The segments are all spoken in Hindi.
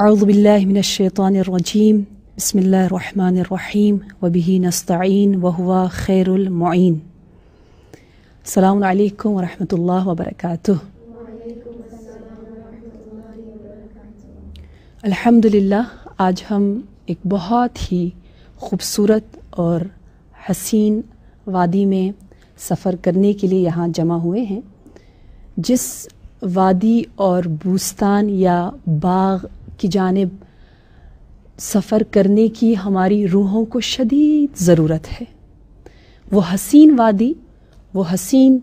أعوذ بالله من الشيطان الرجيم بسم الله الرحمن الرحيم وبه نستعين وهو خير المعين السلام عليكم ورحمة الله وبركاته الحمد لله आज हम एक बहुत ही खूबसूरत और हसीन वादी में सफ़र करने के लिए यहाँ जमा हुए हैं जिस वादी और बूस्तान या बाग की जानब सफ़र करने की हमारी रूहों को शदीद ज़रूरत है वो हसीन वादी वो हसीन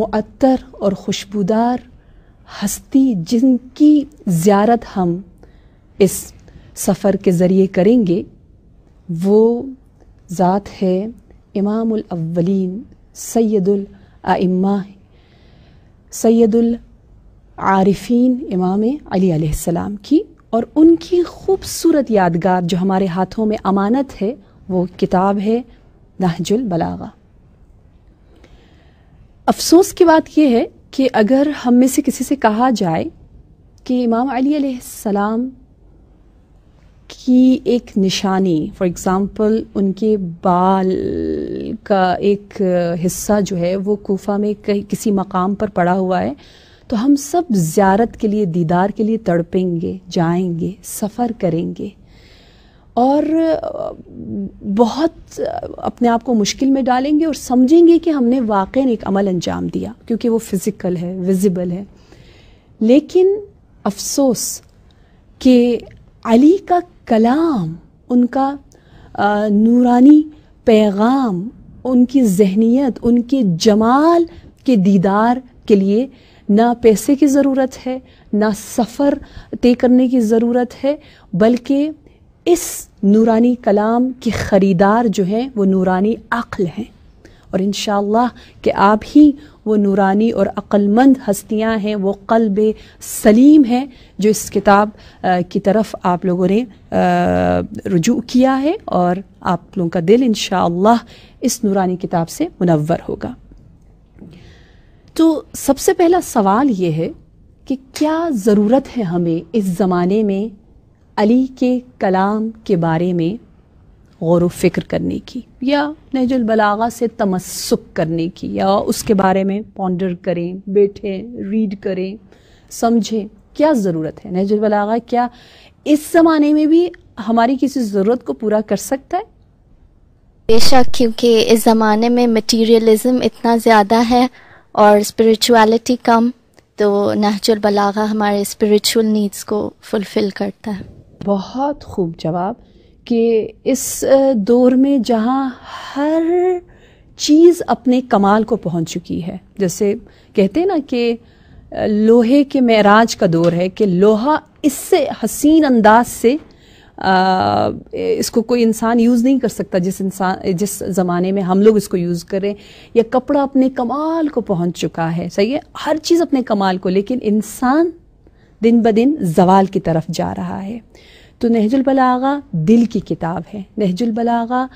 मअतर और खुशबूदार हस्ती जिनकी ज़्यारत हम इस सफ़र के ज़रिए करेंगे वो ज़ात है इमाम अव्वलीन सैदुल आइम्मा सैदुल आरिफीन इमाम अली की और उनकी खूबसूरत यादगार जो हमारे हाथों में अमानत है वो किताब है नहजुल बलागा अफसोस की बात यह है कि अगर हम में से किसी से कहा जाए कि इमाम अली सलाम की एक निशानी फॉर एग्ज़ाम्पल उनके बाल का एक हिस्सा जो है वो कोफा में कहीं किसी मकाम पर पड़ा हुआ है तो हम सब ज्यारत के लिए दीदार के लिए तड़पेंगे जाएंगे सफ़र करेंगे और बहुत अपने आप को मुश्किल में डालेंगे और समझेंगे कि हमने वाकई एक अमल अंजाम दिया क्योंकि वो फिज़िकल है विजिबल है लेकिन अफसोस कि अली का कलाम उनका नूरानी पैगाम उनकी जहनीत उनके जमाल के दीदार के लिए ना पैसे की ज़रूरत है ना सफ़र तय करने की ज़रूरत है बल्कि इस नूरानी कलाम के ख़रीदार जो हैं वो नूरानी अक्ल हैं और इन कि आप ही वो नूरानी और अक्लमंद हस्तियां हैं वो कल्ब सलीम हैं जो इस किताब की तरफ आप लोगों ने रजू किया है और आप लोगों का दिल इन इस नूरानी किताब से मुनवर होगा तो सबसे पहला सवाल ये है कि क्या ज़रूरत है हमें इस ज़माने में अली के कलाम के बारे में गौर फ़िक्र करने की या नजल बलागा से तमस्क करने की या उसके बारे में पॉन्डर करें बैठें रीड करें समझें क्या ज़रूरत है नजल बलागा क्या इस ज़माने में भी हमारी किसी ज़रूरत को पूरा कर सकता है बेशक क्योंकि इस ज़माने में मटेरियलिज्म इतना ज़्यादा है और स्पिरिचुअलिटी कम तो नहजुल बलागा हमारे स्पिरिचुअल नीड्स को फुलफ़िल करता है बहुत खूब जवाब कि इस दौर में जहाँ हर चीज़ अपने कमाल को पहुँच चुकी है जैसे कहते हैं ना कि लोहे के मेराज का दौर है कि लोहा इससे हसीन अंदाज से इसको कोई इंसान यूज़ नहीं कर सकता जिस इंसान जिस ज़माने में हम लोग इसको यूज़ करें या कपड़ा अपने कमाल को पहुंच चुका है सही है हर चीज़ अपने कमाल को लेकिन इंसान दिन ब दिन जवाल की तरफ जा रहा है तो नहजुल बलागा दिल की किताब है नहजुल बलागा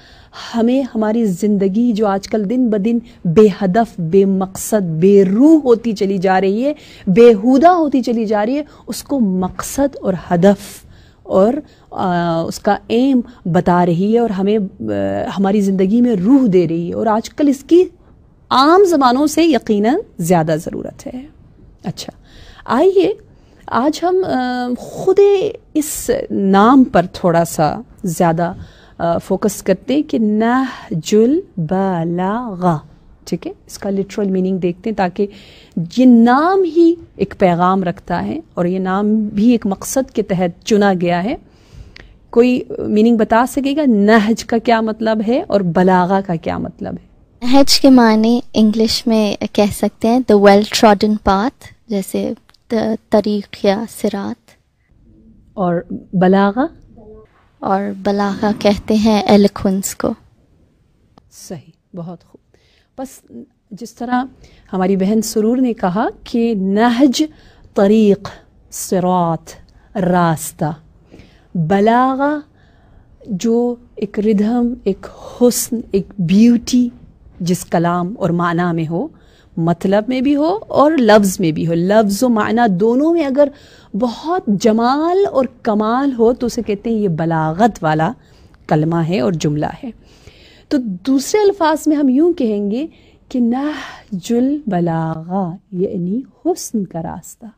हमें हमारी ज़िंदगी जो आजकल दिन ब दिन बेहदफ बेमकसद बेरूह होती चली जा रही है बेहुदा होती चली जा रही है उसको मकसद और हदफ और आ, उसका एम बता रही है और हमें आ, हमारी ज़िंदगी में रूह दे रही है और आजकल इसकी आम जबानों से यक़ीन ज़्यादा ज़रूरत है अच्छा आइए आज हम ख़ुद इस नाम पर थोड़ा सा ज़्यादा फोकस करते हैं कि नहजुल बलागा ठीक है इसका लिटरल मीनिंग देखते हैं ताकि ये नाम ही एक पैगाम रखता है और ये नाम भी एक मकसद के तहत चुना गया है कोई मीनिंग बता सकेगा नहज का क्या मतलब है और बलागा का क्या मतलब है नहज के माने इंग्लिश में कह सकते हैं द वेल ट्रॉडन पाथ जैसे तरीक या सिरात और बलागा और बलागा कहते हैं एलिखुंस को सही बहुत खूब बस जिस तरह हमारी बहन सुरूर ने कहा कि नहज तरीक़ सरात रास्ता बलागा जो एक रिधम एक हुस्न एक ब्यूटी जिस कलाम और माना में हो मतलब में भी हो और लफ्ज़ में भी हो लफ्ज़ व माना दोनों में अगर बहुत जमाल और कमाल हो तो उसे कहते हैं ये बलागत वाला कलमा है और जुमला है तो दूसरे अल्फाज में हम यूं कहेंगे कि नहजुल बलागा यानी हुस्न का रास्ता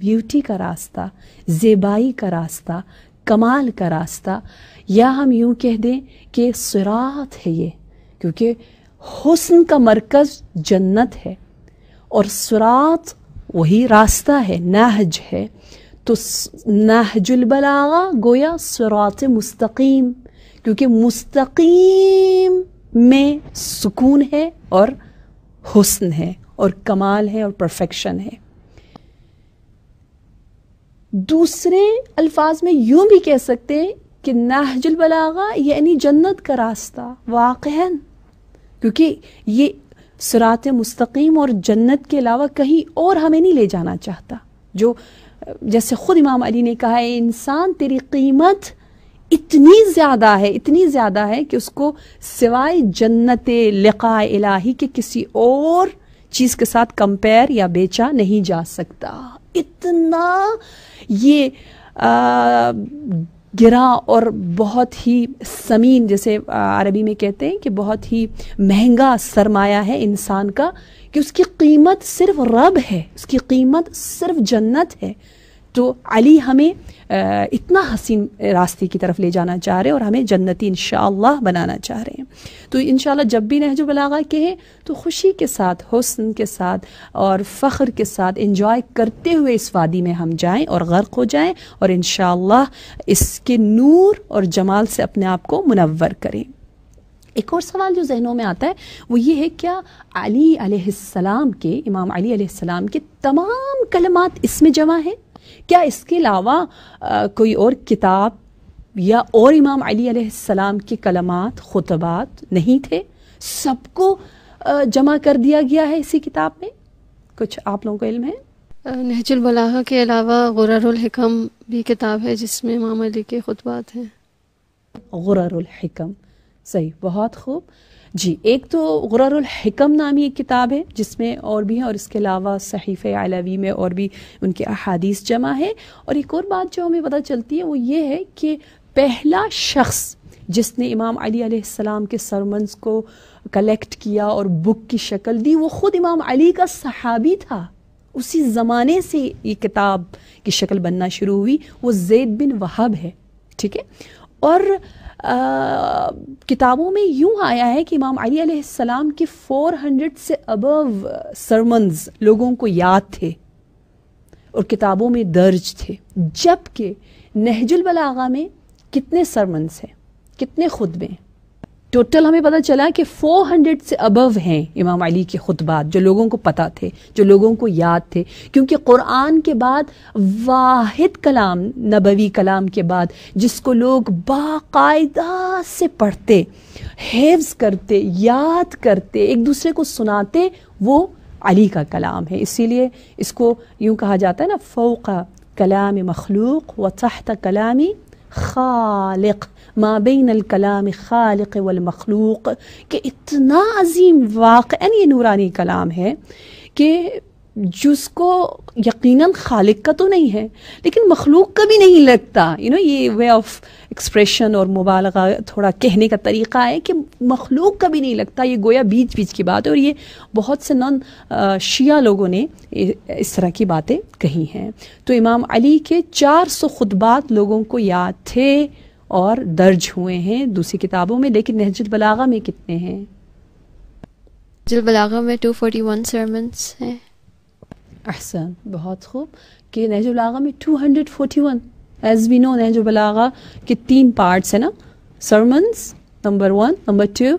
ब्यूटी का रास्ता जेबाई का रास्ता कमाल का रास्ता या हम यूं कह दें कि सुरात है ये क्योंकि हुस्न का मरकज़ जन्नत है और सुरात वही रास्ता है नहज है तो नहजुल बलागा गोया सुरात मुस्तकीम क्योंकि मुस्तकीम में सुकून है और हुस्न है और कमाल है और परफेक्शन है दूसरे अल्फाज में यूं भी कह सकते हैं कि नाहजुल बलागा यानी जन्नत का रास्ता वाक़ क्योंकि ये सरात मुस्तकीम और जन्नत के अलावा कहीं और हमें नहीं ले जाना चाहता जो जैसे ख़ुद इमाम अली ने कहा है इंसान तेरी कीमत इतनी ज्यादा है इतनी ज्यादा है कि उसको सिवाय जन्नत लिखा इलाही के किसी और चीज के साथ कंपेयर या बेचा नहीं जा सकता इतना ये आ, गिरा और बहुत ही समीन जैसे अरबी में कहते हैं कि बहुत ही महंगा सरमाया है इंसान का कि उसकी कीमत सिर्फ रब है उसकी कीमत सिर्फ जन्नत है तो अली हमें इतना हसीन रास्ते की तरफ ले जाना चाह रहे हैं और हमें जन्नती इन बनाना चाह रहे हैं तो इन जब भी नहजो बलागा कहें तो खुशी के साथ हसन के साथ और फ़ख्र के साथ इंजॉय करते हुए इस वादी में हम जाएं और गर्क हो जाएं और इन इसके नूर और जमाल से अपने आप को मुनवर करें एक और सवाल जो जहनों में आता है वो ये है क्या अली अलैहिस्सलाम के इमाम अली के तमाम कलमात इसमें जमा हैं क्या इसके अलावा कोई और किताब या और इमाम अली अलैहिस्सलाम के कलमात खुतबात नहीं थे सबको जमा कर दिया गया है इसी किताब में कुछ आप लोगों को इल्म है नहजुल बलाहा के अलावा गुरारुल हिकम भी किताब है जिसमें इमाम अली के खुतबात हैं हिकम सही बहुत खूब जी एक तो हिकम नामी एक किताब है जिसमें और भी है और इसके अलावा सहीफ़ अलवी में और भी उनके अहादीस जमा है और एक और बात जो हमें पता चलती है वो ये है कि पहला शख्स जिसने इमाम अली सलाम के सरमंस को कलेक्ट किया और बुक की शक्ल दी वो ख़ुद इमाम अली का सहाबी था उसी ज़माने से ये किताब की शक्ल बनना शुरू हुई वो जैद बिन वहाब है ठीक है और किताबों में यूँ आया है कि इमाम अली के के 400 से अबव सरमन्स लोगों को याद थे और किताबों में दर्ज थे जबकि नहजुल बलागा में कितने सरमन्स हैं कितने खुतबे हैं टोटल हमें पता चला कि 400 से अबव हैं इमाम अली के खुतबात जो लोगों को पता थे जो लोगों को याद थे क्योंकि कुरान के बाद वाहिद कलाम नबवी कलाम के बाद जिसको लोग बाकायदा से पढ़ते हेव्स करते याद करते एक दूसरे को सुनाते वो अली का कलाम है इसीलिए इसको यूँ कहा जाता है ना फ़ोका कलाम मखलूक व तहत कलामी खालिक माबेन अलकलाम ख़ालक वलमखलूक के इतना अजीम वाक़ ये नूरानी कलाम है कि जिसको यकीनन खालिक का तो नहीं है लेकिन मखलूक का भी नहीं लगता यू you नो know, ये वे ऑफ एक्सप्रेशन और मुबालगा थोड़ा कहने का तरीका है कि मखलूक का भी नहीं लगता ये गोया बीच बीच की बात है और ये बहुत से नॉन शिया लोगों ने इस तरह की बातें कही हैं तो इमाम अली के चार सौ खुतबात लोगों को याद थे और दर्ज हुए हैं दूसरी किताबों में लेकिन नहजुल बलागा में कितने हैं नहजुल बलागा में 241 हैं अहसन बहुत खूब कि नहजुल बलागा में 241 as we know Nahjul Balagha के तीन पार्ट्स हैं ना sermons number one number two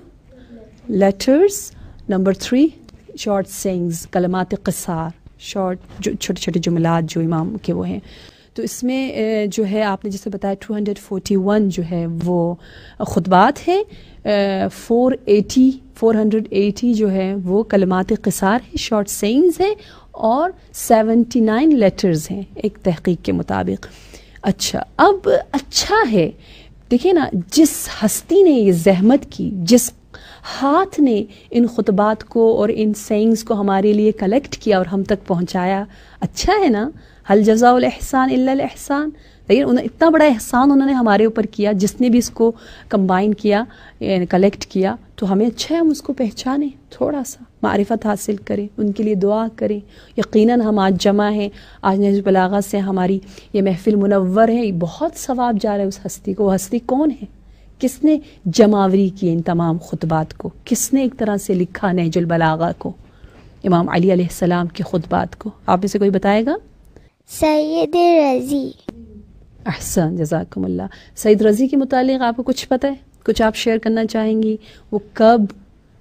letters number three short sayings कलमात कसार शॉर्ट जो छोटे छोटे जुमलात जो इमाम के वो हैं तो इसमें जो है आपने जैसे बताया 241 जो है वो खुतबात हैं four eighty four hundred eighty जो है वो कलमात कसार है शॉर्ट सेंग्स हैं और सेवेंटी नाइन लेटर्स हैं एक तहकीक के मुताबिक अच्छा अब अच्छा है देखिए ना जिस हस्ती ने ये जहमत की जिस हाथ ने इन खुतबात को और इन सेंग्स को हमारे लिए कलेक्ट किया और हम तक पहुंचाया अच्छा है ना हल जजा एहसान एहसान लेकिन उन्हें इतना बड़ा एहसान उन्होंने हमारे ऊपर किया जिसने भी इसको कंबाइन किया कलेक्ट किया तो हमें अच्छा है हम उसको पहचाने थोड़ा सा मारिफत हासिल करें उनके लिए दुआ करें यकीनन हम आज जमा हैं आज नजबलागा से हमारी ये महफिल मुनवर है बहुत सवाब जा रहा है उस हस्ती को वो हस्ती कौन है किसने जमावरी की इन तमाम खुतबात को किसने एक तरह से लिखा नहजुलबलागा को इमाम अली सलाम के खुतबात को आप इसे कोई बताएगा सैद रज़ी अहसन जजाकमल्ला सईद रज़ी के मुतालिक आपको कुछ पता है कुछ आप शेयर करना चाहेंगी वो कब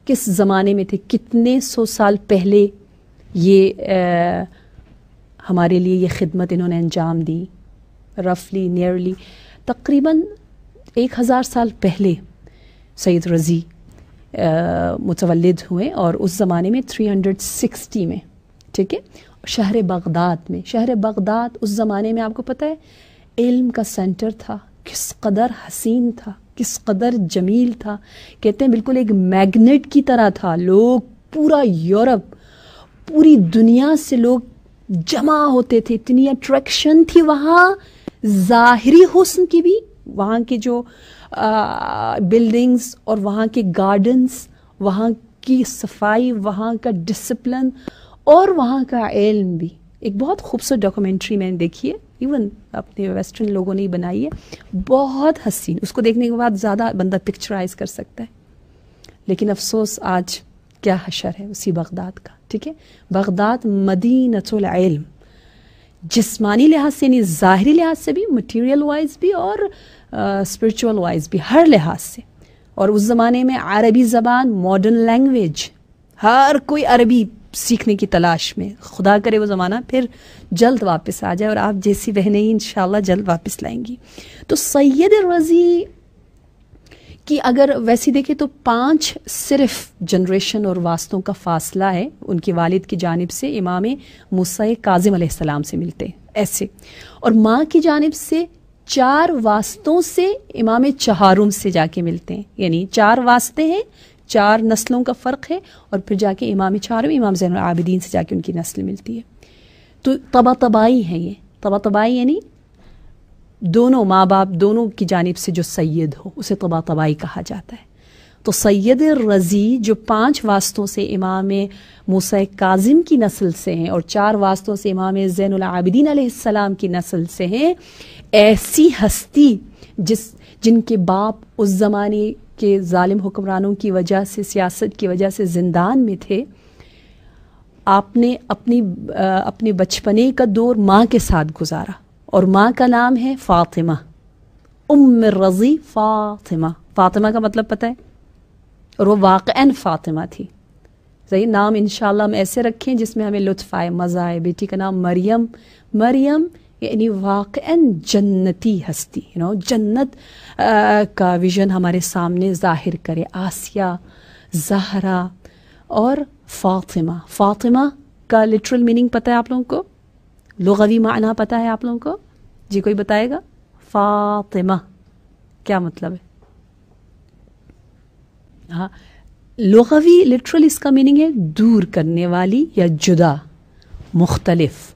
किस ज़माने में थे कितने सौ साल पहले ये आ, हमारे लिए ये खिदमत इन्होंने अंजाम दी रफली नियरली तकरीबन एक हज़ार साल पहले सैद रज़ी मुतवलद हुए और उस ज़माने में थ्री हंड्रेड सिक्सटी में ठीक है शहर बगदाद में शहर बगदाद उस ज़माने में आपको पता है इल्म का सेंटर था किस कदर हसीन था किस कदर जमील था कहते हैं बिल्कुल एक मैग्नेट की तरह था लोग पूरा यूरोप पूरी दुनिया से लोग जमा होते थे इतनी अट्रैक्शन थी वहाँ ज़ाहरी हुसन की भी वहाँ के जो बिल्डिंग्स और वहाँ के गार्डन्स वहाँ की सफाई वहाँ का डिसिप्लिन और वहाँ का इल्म भी एक बहुत खूबसूरत डॉक्यूमेंट्री मैंने देखी है इवन अपने वेस्टर्न लोगों ने बनाई है बहुत हसीन उसको देखने के बाद ज़्यादा बंदा पिक्चराइज कर सकता है लेकिन अफसोस आज क्या हशर है उसी बगदाद का ठीक है बगदाद मदीनतम जिसमानी लिहाज से यानी ज़ाहरी लिहाज से भी मटीरियल वाइज भी और स्पिरिचुअल वाइज भी हर लिहाज से और उस ज़माने में अरबी ज़बान मॉडर्न लैंग्वेज हर कोई अरबी सीखने की तलाश में खुदा करे वो ज़माना फिर जल्द वापस आ जाए और आप जैसी बहनें ही इन जल्द वापस लाएंगी तो सैद रज़ी कि अगर वैसी देखें तो पांच सिर्फ जनरेशन और वास्तों का फासला है उनके वालिद की जानब से इमाम मुसै काजिम सलाम से मिलते ऐसे और माँ की जानब से चार वास्तों से इमाम चहारुम से जाके मिलते हैं यानी चार वास्ते हैं चार नस्लों का फ़र्क है और फिर जाके इमाम चारों इमाम जैन आबिदीन से जाके उनकी नस्ल मिलती है तो तबा तबाही है ये तबा तबाही यानी दोनों माँ बाप दोनों की जानब से जो सैद हो उसे तबा तबाही कहा जाता है तो सैद रज़ी जो पाँच वास्तों से इमाम मूसा काजिम की नस्ल से हैं और चार वास्तों से इमाम जैनआबिदीन आसमाम की नस्ल से हैं ऐसी हस्ती जिस जिनके बाप उस ज़माने के जालिम हुक्मरानों की वजह से सियासत की वजह से जिंदान में थे आपने अपनी अपने बचपने का दौर माँ के साथ गुजारा और माँ का नाम है फातिमा उम रज़ी फातिमा फातिमा का मतलब पता है और वो वाक़ फ़ातिमा थी सही नाम इनशाला हम ऐसे रखें जिसमें हमें लुत्फ़ आए मज़ा आए बेटी का नाम मरियम मरियम यानी वाक़ जन्नती हस्ती यू नो जन्नत का विजन हमारे सामने ज़ाहिर करे आसिया जहरा और फातिमा फातिमा का लिटरल मीनिंग पता है आप लोगों को लगवी माना पता है आप लोगों को जी कोई बताएगा फातिमा क्या मतलब है हाँ लगवी लिटरल इसका मीनिंग है दूर करने वाली या जुदा मुख्तलिफ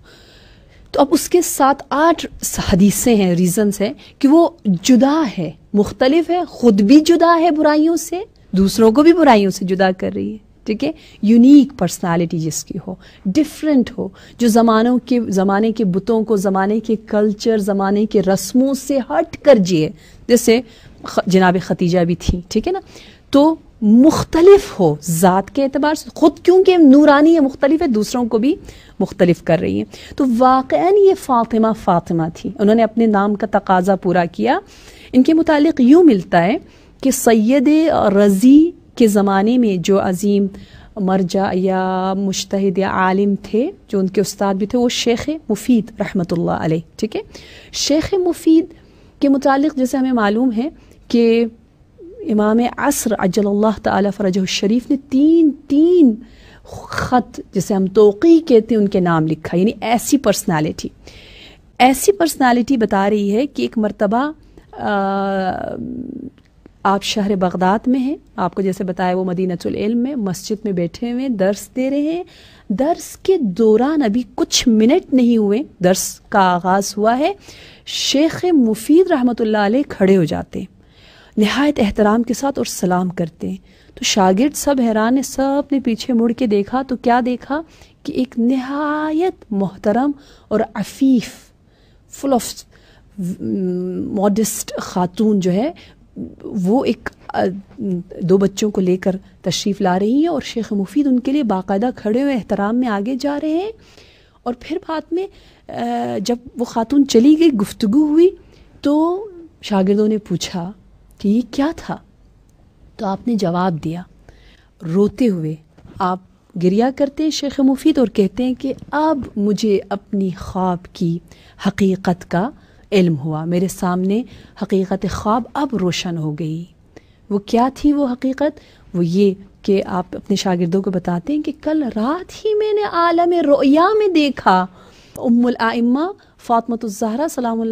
तो अब उसके साथ आठ हदीसें हैं रीजंस हैं कि वो जुदा है मुख्तलिफ है ख़ुद भी जुदा है बुराइयों से दूसरों को भी बुराइयों से जुदा कर रही है ठीक है यूनिक पर्सनालिटी जिसकी हो डिफरेंट हो जो ज़मानों के ज़माने के बुतों को ज़माने के कल्चर ज़माने के रस्मों से हट कर जिए जैसे जनाब खतीजा भी थी ठीक है ना तो मुख्तलिफ हो ज़ात के अतबार से ख़ुद क्योंकि नूरानी है मुख्तलिफ है दूसरों को भी मुख्तलिफ कर रही है तो वाक़ ये फ़ातिमा फ़ातिमा थी उन्होंने अपने नाम का तकाजा पूरा किया इनके मुतालिक यूँ मिलता है कि सैद रज़ी के ज़माने में जो अजीम मर्जा या मुश्तद या आलिम थे जो उनके उस्ताद भी थे वो शेख मुफीद रहमत ठीक है शेख मुफीद के मुतालिक जैसे हमें मालूम है कि इमाम असर अजल तरज शरीफ ने तीन तीन ख़त जिसे हम तोक़ी कहते हैं उनके नाम लिखा यानी ऐसी पर्सनालिटी ऐसी पर्सनालिटी बता रही है कि एक मरतबा आप शहर बगदाद में हैं आपको जैसे बताया वो मदीनतम में मस्जिद में बैठे हुए हैं दर्स दे रहे हैं दर्स के दौरान अभी कुछ मिनट नहीं हुए दर्स का आगाज़ हुआ है शेख मुफीद रहमत खड़े हो जाते हैं नहायत एहतराम के साथ और सलाम करते हैं तो शागिर्द सब हैरान है सब ने पीछे मुड़ के देखा तो क्या देखा कि एक नहायत मोहतरम और अफीफ फुल ऑफ मॉडस्ट खातून जो है वो एक दो बच्चों को लेकर तशरीफ़ ला रही हैं और शेख मुफीद उनके लिए बाकायदा खड़े हुए एहतराम में आगे जा रहे हैं और फिर बाद में जब वो खातून चली गई गुफ्तगु हुई तो शागिर्दों ने पूछा कि ये क्या था तो आपने जवाब दिया रोते हुए आप गिरिया करते हैं शेख मुफीद और कहते हैं कि अब मुझे अपनी ख्वाब की हकीकत का इल्म हुआ मेरे सामने हकीकत ख्वाब अब रोशन हो गई वो क्या थी वो हकीकत वो ये कि आप अपने शागिर्दों को बताते हैं कि कल रात ही मैंने आलम रोया में देखा उम्मुल आइम्मा फ़ातमतुलज़हरा सलाम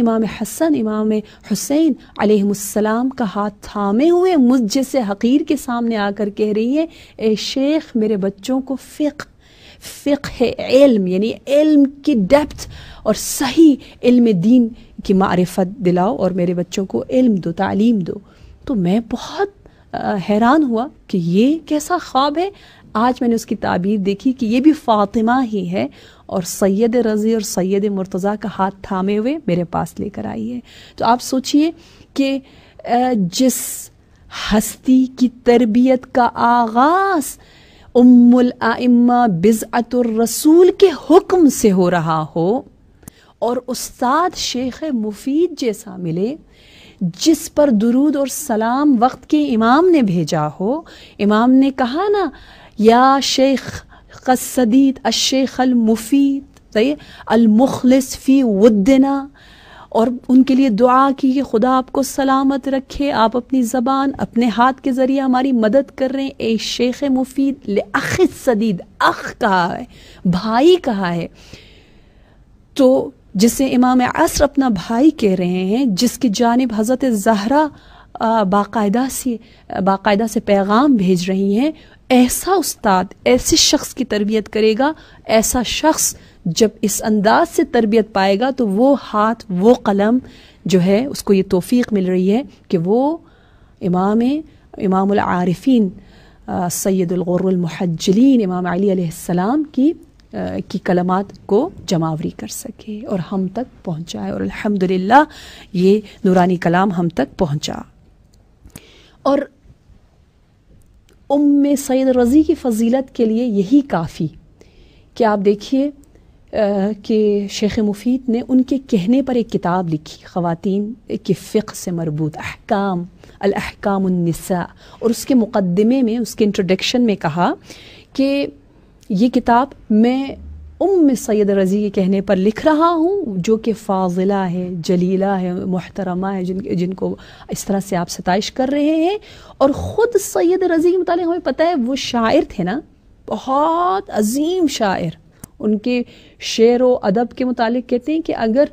इमाम हसन इमाम हुसैन आलम का हाथ थामे हुए मुझ जैसे हकीर के सामने आकर कह रही है ए शेख मेरे बच्चों को फ़िक फ़िक इल्म यानी इल्म की डेप्थ और सही इल्म दीन की मारफत दिलाओ और मेरे बच्चों को इल्म दो तालीम दो तो मैं बहुत हैरान हुआ कि ये कैसा ख्वाब है आज मैंने उसकी ताबीर देखी कि ये भी फ़ातिमा ही है और सैयद रज़ी और सैयद मुर्तज़ा का हाथ थामे हुए मेरे पास लेकर आई है तो आप सोचिए कि जिस हस्ती की तरबियत का आगाज़ उम्मुल आइम्मा बिज़अतुर रसूल के हुक्म से हो रहा हो और उस्ताद शेख मुफीद जैसा मिले जिस पर दुरूद और सलाम वक्त के इमाम ने भेजा हो इमाम ने कहा ना या शेख السديد الشيخ المفيد सही अलमुखलिस फ़ी वुद्दिना और उनके लिए दुआ की कि खुदा आपको सलामत रखे आप अपनी ज़बान अपने हाथ के ज़रिए हमारी मदद कर रहे हैं ए शेख मुफीद ले अख सदीद अख कहा है भाई कहा है तो जिसे इमाम असर अपना भाई कह रहे हैं जिसकी जानब हज़रत जहरा बाकायदा से बाकायदा से पैगाम भेज रही हैं ऐसा उस्ताद ऐसे शख्स की तरबियत करेगा ऐसा शख्स जब इस अंदाज से तरबियत पाएगा तो वो हाथ वो कलम जो है उसको ये तोफ़ी मिल रही है कि वो इमाम इमाम आरफीन सैदुलगुरमहजलिन इमाम अलीसम की आ, की कलमात को जमावरी कर सके और हम तक पहुंचाए और अल्हम्दुलिल्लाह ये नूरानी कलाम हम तक पहुंचा और उम सैद रज़ी की फजीलत के लिए यही काफ़ी कि आप देखिए कि शेख मुफीद ने उनके कहने पर एक किताब लिखी ख़वात के फ़िक से मरबूत अहकाम अलहकामसा और उसके मुक़दमे में उसके इंट्रोडक्शन में कहा कि ये किताब मैं उम सैद रज़ी के कहने पर लिख रहा हूँ जो कि फाजिला है जलीला है मोहतरमा है जिन जिनको इस तरह से आप सतश कर रहे हैं और ख़ुद सैद रज़ी के मतलब हमें पता है वो शायर थे ना बहुत अजीम शायर उनके शेर व अदब के मुतालिक कहते हैं कि अगर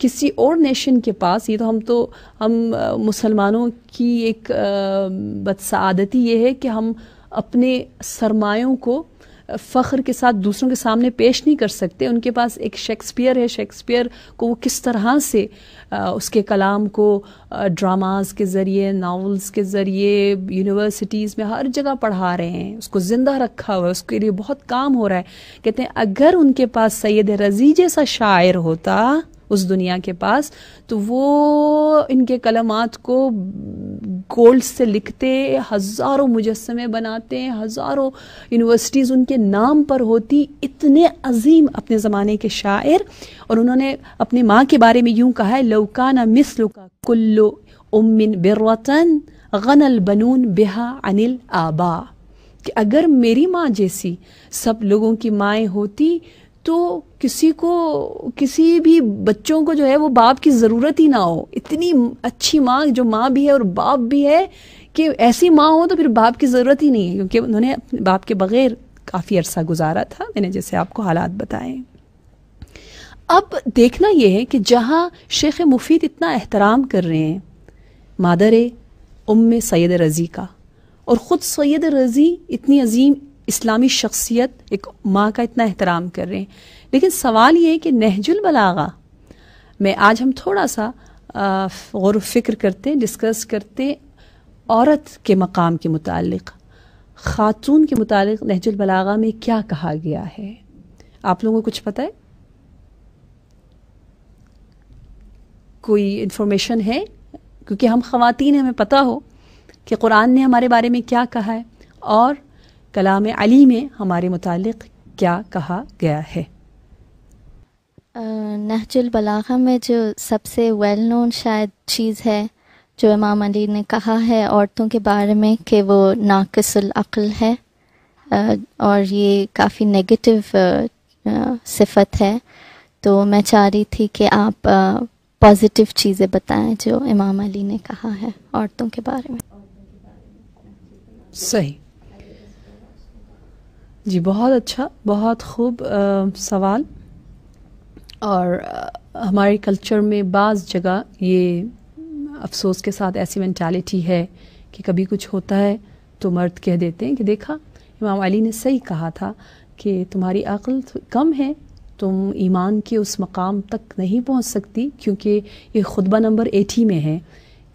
किसी और नेशन के पास ये तो हम तो हम मुसलमानों की एक बदसादती ये है कि हम अपने सरमायों को फ़ख्र के साथ दूसरों के सामने पेश नहीं कर सकते उनके पास एक शेक्सपियर है शेक्सपियर को वो किस तरह से उसके कलाम को ड्रामास के ज़रिए नावल्स के ज़रिए यूनिवर्सिटीज़ में हर जगह पढ़ा रहे हैं उसको ज़िंदा रखा हुआ है उसके लिए बहुत काम हो रहा है कहते हैं अगर उनके पास सैद रज़ी जैसा शायर होता उस दुनिया के पास तो वो इनके कलमात को गोल्ड से लिखते हज़ारों मुजस्मे बनाते हैं हज़ारों यूनिवर्सिटीज़ उनके नाम पर होती इतने अजीम अपने ज़माने के शायर और उन्होंने अपनी माँ के बारे में यूँ कहा है लौकाना मिसल का कुल्लो उमिन बिरवतन गनल बनून बिहा अनिल आबा कि अगर मेरी माँ जैसी सब लोगों की माएँ होती तो किसी को किसी भी बच्चों को जो है वो बाप की ज़रूरत ही ना हो इतनी अच्छी माँ जो माँ भी है और बाप भी है कि ऐसी माँ हो तो फिर बाप की ज़रूरत ही नहीं है क्योंकि उन्होंने अपने बाप के बग़ैर काफ़ी अरसा गुजारा था मैंने जैसे आपको हालात बताए अब देखना यह है कि जहाँ शेख मुफीद इतना एहतराम कर रहे हैं मादर उम सैद रज़ी का और ख़ुद सैद रज़ी इतनी अजीम इस्लामी शख्सियत एक माँ का इतना एहतराम कर रहे हैं लेकिन सवाल ये है कि नहजुल बलागा में आज हम थोड़ा सा गौर फिक्र करते डिस्कस करते औरत के मकाम के मुतालिक खातून के मुतालिक नहजुल बलागा में क्या कहा गया है आप लोगों को कुछ पता है कोई इन्फॉर्मेशन है क्योंकि हम खातन हमें पता हो कि कुरान ने हमारे बारे में क्या कहा है और कलाम अली में हमारे मुतल क्या कहा गया है नहजुल बलागा में जो सबसे वेल नोन शायद चीज़ है जो इमाम अली ने कहा है औरतों के बारे में कि वो नाकसुल अक्ल है और ये काफ़ी नेगेटिव सिफत है तो मैं चाह रही थी कि आप पॉजिटिव चीज़ें बताएं जो इमाम अली ने कहा है औरतों के बारे में सही जी बहुत अच्छा बहुत खूब सवाल और आ, हमारे कल्चर में बाज़ जगह ये अफसोस के साथ ऐसी मैंटालिटी है कि कभी कुछ होता है तो मर्द कह देते हैं कि देखा इमाम अली ने सही कहा था कि तुम्हारी अक्ल कम है तुम ईमान के उस मकाम तक नहीं पहुंच सकती क्योंकि ये खुतबा नंबर एटी में है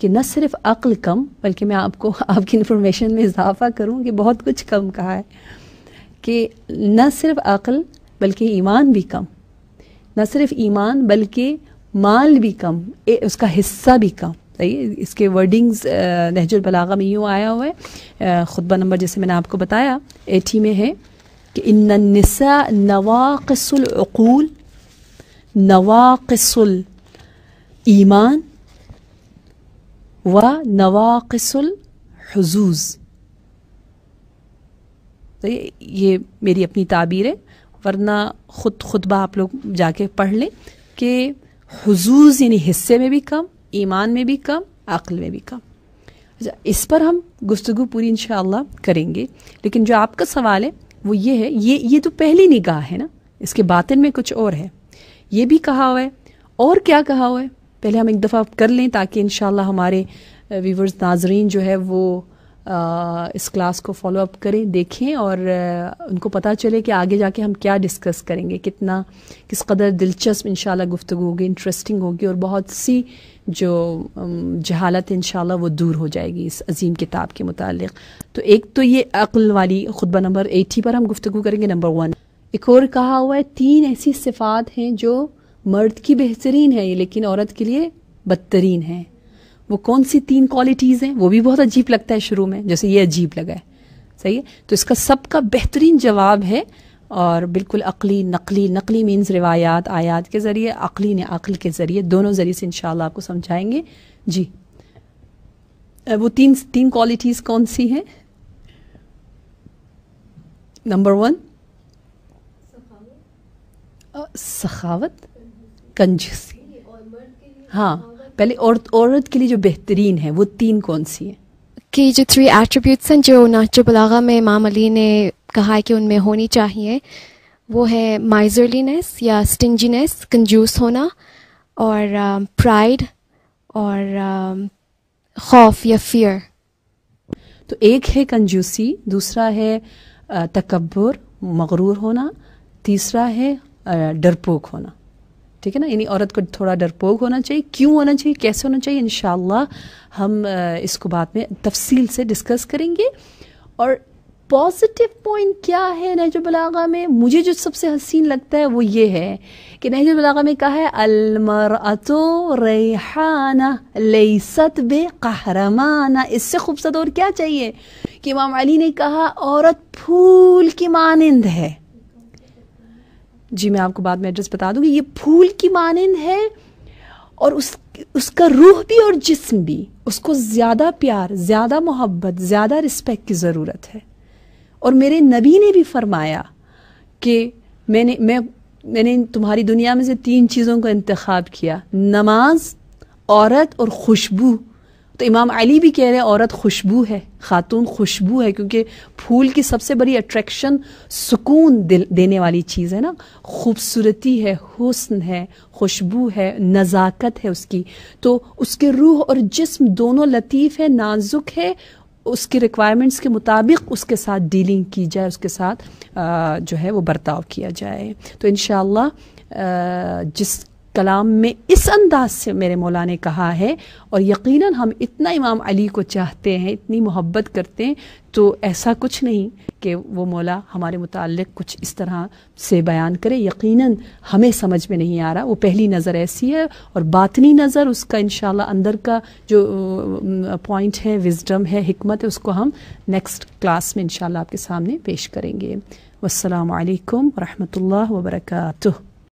कि न सिर्फ अक्ल कम बल्कि मैं आपको आपकी इन्फॉर्मेशन में इजाफा करूं कि बहुत कुछ कम कहा है कि न सिर्फ अक़ल बल्कि ईमान भी कम न सिर्फ ईमान बल्कि माल भी कम ए, उसका हिस्सा भी कम सही इसके वर्डिंग्स नहजुल बलागा में यूँ आया हुआ है खुतबा नंबर जैसे मैंने आपको बताया एटी में है कि इन नसा नवाकसलूल नवाकसल ईमान व नवाकसल हजूज़ तो ये, ये मेरी अपनी ताबीर है वरना ख़ुद खुतबा आप लोग जाके पढ़ लें कि हजूज यानी हिस्से में भी कम ईमान में भी कम अक्ल में भी कम अच्छा इस पर हम गुफ्तु पूरी इंशाल्लाह करेंगे लेकिन जो आपका सवाल है वो ये है ये ये तो पहली निगाह है ना इसके बातिन में कुछ और है ये भी कहा हुआ है और क्या कहा हुआ है पहले हम एक दफ़ा कर लें ताकि इन हमारे व्यूवर्स नाजरीन जो है वो इस क्लास को फॉलो अप करें देखें और उनको पता चले कि आगे जाके हम क्या डिस्कस करेंगे कितना किस कदर दिलचस्प इन गुफ्तु होगी इंटरेस्टिंग होगी और बहुत सी जो जहालत इन वो दूर हो जाएगी इस अजीम किताब के मुतालिक तो एक तो ये अक्ल वाली खुतबा नंबर एटी पर हम गुफ्तु करेंगे नंबर वन एक और कहा हुआ है तीन ऐसी सिफात हैं जो मर्द की बेहतरीन है लेकिन औरत के लिए बदतरीन है वो कौन सी तीन क्वालिटीज़ हैं वो भी बहुत अजीब लगता है शुरू में जैसे ये अजीब लगा है सही है तो इसका सबका बेहतरीन जवाब है और बिल्कुल अकली नकली नकली मीन्स रिवायात आयात के ज़रिए अकली ने अकल के ज़रिए दोनों ज़रिए से इन आपको समझाएंगे जी वो तीन तीन क्वालिटीज़ कौन सी हैं नंबर वन सखावत कंजूसी हाँ पहले औरत औरत के लिए जो बेहतरीन है वो तीन कौन सी है कि जो थ्री एट्रीब्यूट्स हैं जो नाचो बलागा में इमाम अली ने कहा है कि उनमें होनी चाहिए वो है माइजरलीनेस या स्टिंजीनेस कंजूस होना और प्राइड um, और um, खौफ या फियर तो एक है कंजूसी दूसरा है uh, तकबर मगरूर होना तीसरा है uh, डरपोक होना ठीक है ना यानी औरत को थोड़ा डरपोक होना चाहिए क्यों होना चाहिए कैसे होना चाहिए इन हम इसको बाद में तफसील से डिस्कस करेंगे और पॉजिटिव पॉइंट क्या है नहजुबलागा में मुझे जो सबसे हसीन लगता है वो ये है कि नहजुबलागा में कहा है अलमर अतो रेहाना सत बे कहरमाना इससे खूबसूरत और क्या चाहिए कि इमाम अली ने कहा औरत फूल की मानंद है जी मैं आपको बाद में एड्रेस बता दूंगी ये फूल की मानंद है और उस उसका रूह भी और जिस्म भी उसको ज़्यादा प्यार ज़्यादा मोहब्बत ज़्यादा रिस्पेक्ट की ज़रूरत है और मेरे नबी ने भी फरमाया कि मैंने मैं मैंने तुम्हारी दुनिया में से तीन चीज़ों का इंतखब किया नमाज औरत और खुशबू तो इमाम अली भी कह रहे हैं औरत खुशबू है खातून खुशबू है क्योंकि फूल की सबसे बड़ी अट्रैक्शन सुकून देने वाली चीज़ है ना खूबसूरती है हुस्न है खुशबू है नज़ाकत है उसकी तो उसके रूह और जिस्म दोनों लतीफ़ है नाजुक है उसकी रिक्वायरमेंट्स के मुताबिक उसके साथ डीलिंग की जाए उसके साथ आ, जो है वो बर्ताव किया जाए तो इन जिस कलाम में इस अंदाज से मेरे मौला ने कहा है और यकीनन हम इतना इमाम अली को चाहते हैं इतनी मोहब्बत करते हैं तो ऐसा कुछ नहीं कि वो मौला हमारे मुतल कुछ इस तरह से बयान करे यकीनन हमें समझ में नहीं आ रहा वो पहली नज़र ऐसी है और बातनी नज़र उसका इन अंदर का जो पॉइंट है विजडम है हमत है उसको हम नेक्स्ट क्लास में इनशाला आपके सामने पेश करेंगे वालकम वरहमल वर्का